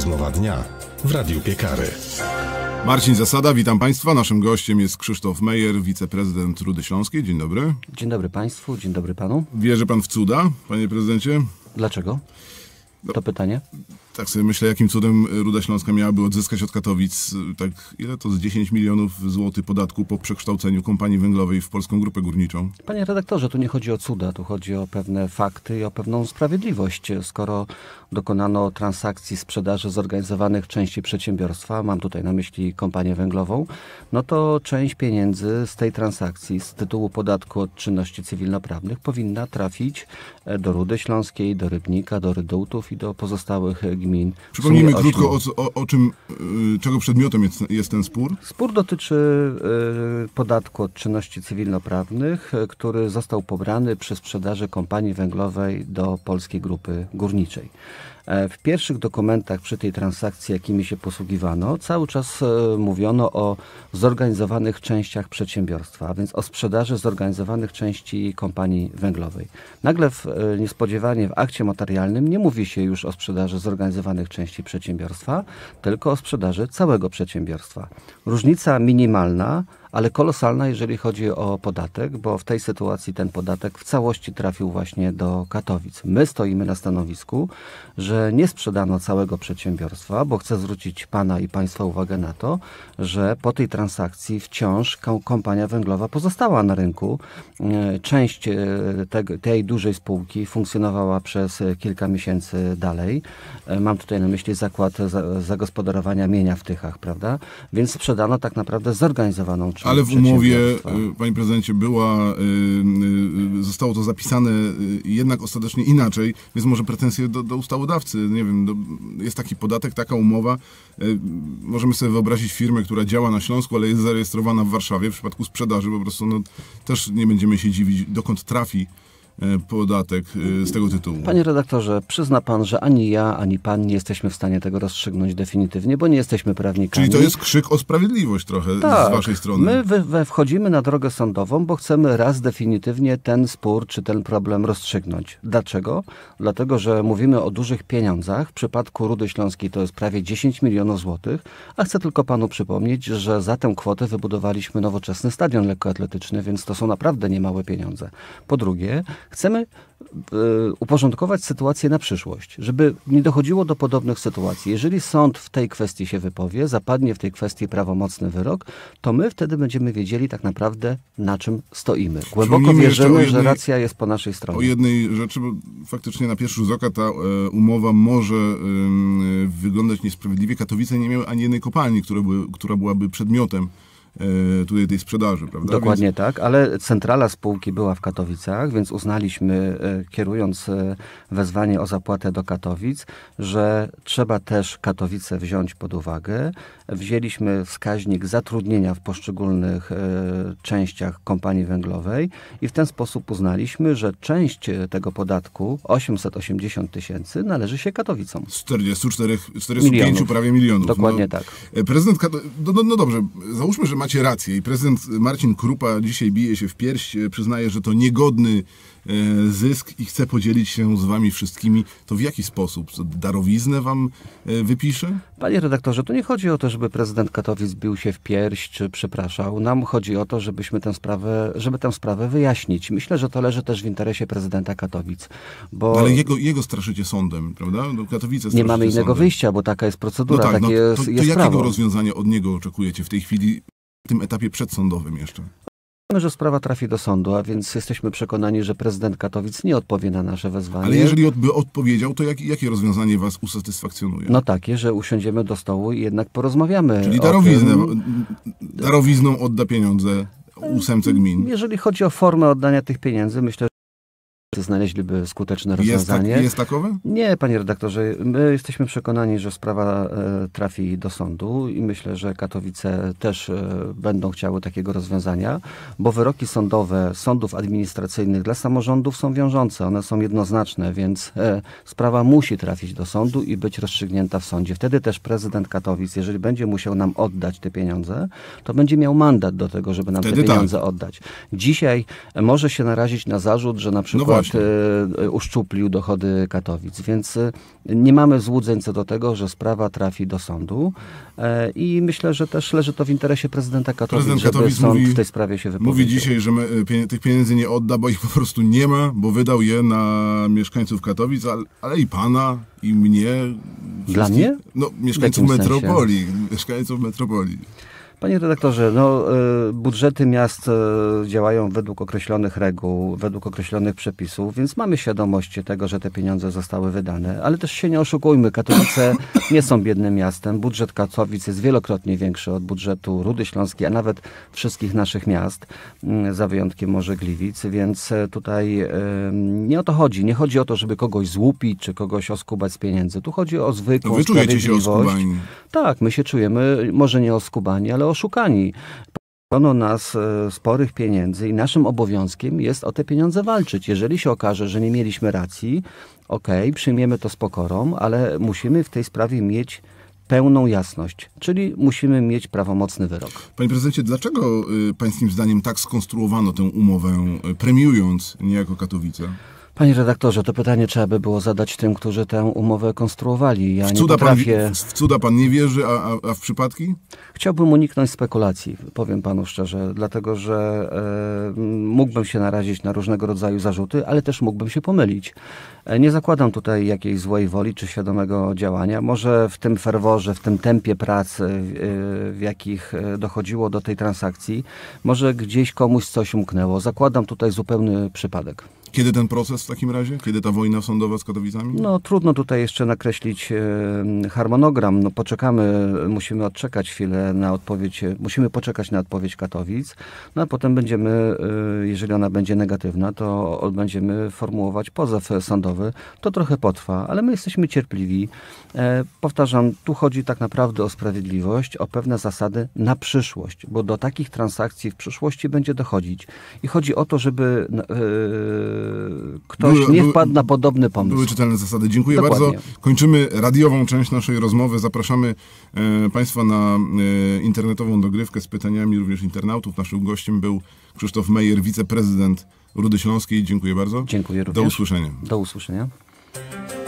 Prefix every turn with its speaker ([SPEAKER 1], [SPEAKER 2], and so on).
[SPEAKER 1] Rozmowa dnia w Radiu Piekary. Marcin Zasada, witam Państwa. Naszym gościem jest Krzysztof Mejer, wiceprezydent Rudy Śląskiej. Dzień dobry. Dzień dobry Państwu, dzień dobry Panu. Wierzy Pan w cuda, Panie Prezydencie? Dlaczego? No, to pytanie? Tak sobie myślę, jakim cudem Ruda Śląska miałaby odzyskać od Katowic, tak ile to z 10 milionów złotych podatku po przekształceniu kompanii węglowej w Polską Grupę Górniczą?
[SPEAKER 2] Panie redaktorze, tu nie chodzi o cuda, tu chodzi o pewne fakty i o pewną sprawiedliwość. Skoro dokonano transakcji sprzedaży zorganizowanych części przedsiębiorstwa, mam tutaj na myśli kompanię węglową, no to część pieniędzy z tej transakcji z tytułu podatku od czynności cywilnoprawnych powinna trafić do Rudy Śląskiej, do Rybnika, do Rydołtów i do pozostałych gmin. Przypomnijmy krótko, o,
[SPEAKER 1] o, o, czym, y, czego przedmiotem jest, jest ten spór.
[SPEAKER 2] Spór dotyczy y, podatku od czynności cywilnoprawnych, y, który został pobrany przy sprzedaży kompanii węglowej do Polskiej Grupy Górniczej. E, w pierwszych dokumentach przy tej transakcji, jakimi się posługiwano, cały czas e, mówiono o zorganizowanych częściach przedsiębiorstwa, a więc o sprzedaży zorganizowanych części kompanii węglowej. Nagle w, e, niespodziewanie w akcie materialnym nie mówi się już o sprzedaży zorganizowanych części przedsiębiorstwa, tylko o sprzedaży całego przedsiębiorstwa. Różnica minimalna ale kolosalna, jeżeli chodzi o podatek, bo w tej sytuacji ten podatek w całości trafił właśnie do Katowic. My stoimy na stanowisku, że nie sprzedano całego przedsiębiorstwa, bo chcę zwrócić Pana i Państwa uwagę na to, że po tej transakcji wciąż kompania węglowa pozostała na rynku. E, część e, tej dużej spółki funkcjonowała przez e, kilka miesięcy dalej. Mam tutaj na myśli zakład zagospodarowania mienia w Tychach, prawda? Więc sprzedano tak naprawdę zorganizowaną ale w umowie, y,
[SPEAKER 1] panie prezydencie, była, y, y, zostało to zapisane jednak ostatecznie inaczej, więc może pretensje do, do ustawodawcy, nie wiem, do, jest taki podatek, taka umowa. Możemy sobie wyobrazić firmę, która działa na Śląsku, ale jest zarejestrowana w Warszawie w przypadku sprzedaży, po prostu no, też nie będziemy się dziwić, dokąd trafi E, podatek e, z tego tytułu.
[SPEAKER 2] Panie redaktorze, przyzna pan, że ani ja, ani pan nie jesteśmy w stanie tego rozstrzygnąć definitywnie, bo nie jesteśmy prawnikami. Czyli to jest
[SPEAKER 1] krzyk o sprawiedliwość trochę tak, z waszej strony. My
[SPEAKER 2] we, we wchodzimy na drogę sądową, bo chcemy raz definitywnie ten spór czy ten problem rozstrzygnąć. Dlaczego? Dlatego, że mówimy o dużych pieniądzach. W przypadku Rudy Śląskiej to jest prawie 10 milionów złotych, a chcę tylko panu przypomnieć, że za tę kwotę wybudowaliśmy nowoczesny stadion lekkoatletyczny, więc to są naprawdę niemałe pieniądze. Po drugie, Chcemy e, uporządkować sytuację na przyszłość, żeby nie dochodziło do podobnych sytuacji. Jeżeli sąd w tej kwestii się wypowie, zapadnie w tej kwestii prawomocny wyrok, to my wtedy będziemy wiedzieli tak naprawdę, na czym stoimy. Głęboko wierzymy, jednej, że racja
[SPEAKER 1] jest po naszej stronie. O jednej rzeczy, bo faktycznie na pierwszy rzut oka ta e, umowa może wyglądać niesprawiedliwie. Katowice nie miały ani jednej kopalni, która, by, która byłaby przedmiotem E, tutaj tej sprzedaży, prawda? Dokładnie więc... tak, ale centrala spółki była w Katowicach,
[SPEAKER 2] więc uznaliśmy, e, kierując e, wezwanie o zapłatę do Katowic, że trzeba też Katowice wziąć pod uwagę. Wzięliśmy wskaźnik zatrudnienia w poszczególnych częściach kompanii węglowej i w ten sposób uznaliśmy, że część tego podatku, 880 tysięcy, należy się Katowicom.
[SPEAKER 1] Z 44, 45 milionów. prawie milionów. Dokładnie no, tak. Prezydent Katowic, no, no, no dobrze, załóżmy, że macie rację. I prezydent Marcin Krupa dzisiaj bije się w pierś, e, przyznaje, że to niegodny e, zysk i chce podzielić się z wami wszystkimi. To w jaki sposób? Darowiznę wam e, wypisze?
[SPEAKER 2] Panie redaktorze, tu nie chodzi o to, żeby prezydent Katowic bił się w pierś czy przepraszał. Nam chodzi o to, żebyśmy tę sprawę, żeby tę sprawę wyjaśnić. Myślę, że to leży też w interesie prezydenta Katowic. Bo... No ale jego, jego
[SPEAKER 1] straszycie sądem, prawda? No, Katowice
[SPEAKER 2] Nie mamy innego sądem. wyjścia, bo taka jest procedura, no tak, no takie no, to, to, to jest jakiego prawo.
[SPEAKER 1] rozwiązania od niego oczekujecie w tej chwili? tym etapie przedsądowym jeszcze?
[SPEAKER 2] Wiemy, że sprawa trafi do sądu, a więc jesteśmy przekonani, że prezydent Katowic nie odpowie na nasze wezwanie. Ale jeżeli
[SPEAKER 1] by odpowiedział, to jak, jakie rozwiązanie was usatysfakcjonuje? No
[SPEAKER 2] takie, że usiądziemy do stołu i jednak porozmawiamy. Czyli darowiznę, tym...
[SPEAKER 1] darowizną odda pieniądze ósemce gmin.
[SPEAKER 2] Jeżeli chodzi o formę oddania tych pieniędzy, myślę, znaleźliby skuteczne rozwiązanie. Jest, tak, jest takowe? Nie, panie redaktorze. My jesteśmy przekonani, że sprawa e, trafi do sądu i myślę, że Katowice też e, będą chciały takiego rozwiązania, bo wyroki sądowe sądów administracyjnych dla samorządów są wiążące, one są jednoznaczne, więc e, sprawa musi trafić do sądu i być rozstrzygnięta w sądzie. Wtedy też prezydent Katowic, jeżeli będzie musiał nam oddać te pieniądze, to będzie miał mandat do tego, żeby nam Wtedy te tak. pieniądze tak. oddać. Dzisiaj może się narazić na zarzut, że na no przykład no rząd e, uszczuplił dochody Katowic, więc e, nie mamy złudzeń co do tego, że sprawa trafi do sądu e, i myślę, że też leży to w interesie prezydenta Katowic, Prezydent żeby Katowic sąd mówi, w tej sprawie się wypowiedział. Mówi dzisiaj,
[SPEAKER 1] że my, pien tych pieniędzy nie odda, bo ich po prostu nie ma, bo wydał je na mieszkańców Katowic, ale, ale i pana, i mnie. Dla mnie? No, mieszkańców metropolii. Sensie? Mieszkańców metropolii. Panie
[SPEAKER 2] redaktorze, no, e, budżety miast e, działają według określonych reguł, według określonych przepisów, więc mamy świadomość tego, że te pieniądze zostały wydane, ale też się nie oszukujmy, Katowice nie są biednym miastem. Budżet Katowic jest wielokrotnie większy od budżetu Rudy Śląskiej, a nawet wszystkich naszych miast, mm, za wyjątkiem może Gliwic, więc e, tutaj nie o to chodzi. Nie chodzi o to, żeby kogoś złupić, czy kogoś oskubać z pieniędzy. Tu chodzi o zwykłą Wy czujecie się oskubani. Tak, my się czujemy, może nie oskubani, ale oszukani. Pono nas e, sporych pieniędzy i naszym obowiązkiem jest o te pieniądze walczyć. Jeżeli się okaże, że nie mieliśmy racji, okej, okay, przyjmiemy to z pokorą, ale musimy w tej sprawie mieć pełną jasność, czyli musimy mieć prawomocny wyrok.
[SPEAKER 1] Panie prezydencie, dlaczego y, pańskim zdaniem tak skonstruowano tę umowę, premiując niejako Katowice?
[SPEAKER 2] Panie redaktorze, to
[SPEAKER 1] pytanie trzeba by było zadać tym, którzy tę umowę konstruowali.
[SPEAKER 2] Ja w, cuda potrafię... pan,
[SPEAKER 1] w cuda pan nie wierzy, a, a, w przypadki? Chciałbym uniknąć
[SPEAKER 2] spekulacji, powiem panu szczerze, dlatego że e, mógłbym się narazić na różnego rodzaju zarzuty, ale też mógłbym się pomylić. E, nie zakładam tutaj jakiejś złej woli czy świadomego działania. Może w tym ferworze, w tym tempie pracy, w, e, w jakich e, dochodziło do tej transakcji, może gdzieś komuś coś umknęło. Zakładam tutaj zupełny przypadek.
[SPEAKER 1] Kiedy ten proces w takim razie? Kiedy ta wojna sądowa z Katowicami? No
[SPEAKER 2] trudno tutaj jeszcze nakreślić e, harmonogram. No poczekamy, musimy odczekać chwilę na odpowiedź, e, musimy poczekać na odpowiedź Katowic, no a potem będziemy, e, jeżeli ona będzie negatywna, to będziemy formułować pozew sądowy. To trochę potrwa, ale my jesteśmy cierpliwi. Powtarzam, tu chodzi tak naprawdę o sprawiedliwość, o pewne zasady na przyszłość, bo do takich transakcji w przyszłości będzie dochodzić. I chodzi o to, żeby no, ktoś były, nie wpadł na podobny pomysł. Były czytelne zasady.
[SPEAKER 1] Dziękuję Dokładnie. bardzo. Kończymy radiową część naszej rozmowy. Zapraszamy e, Państwa na e, internetową dogrywkę z pytaniami również internautów. Naszym gościem był Krzysztof Mejer, wiceprezydent Rudy Śląskiej. Dziękuję bardzo. Dziękuję również. Do usłyszenia.
[SPEAKER 2] Do usłyszenia.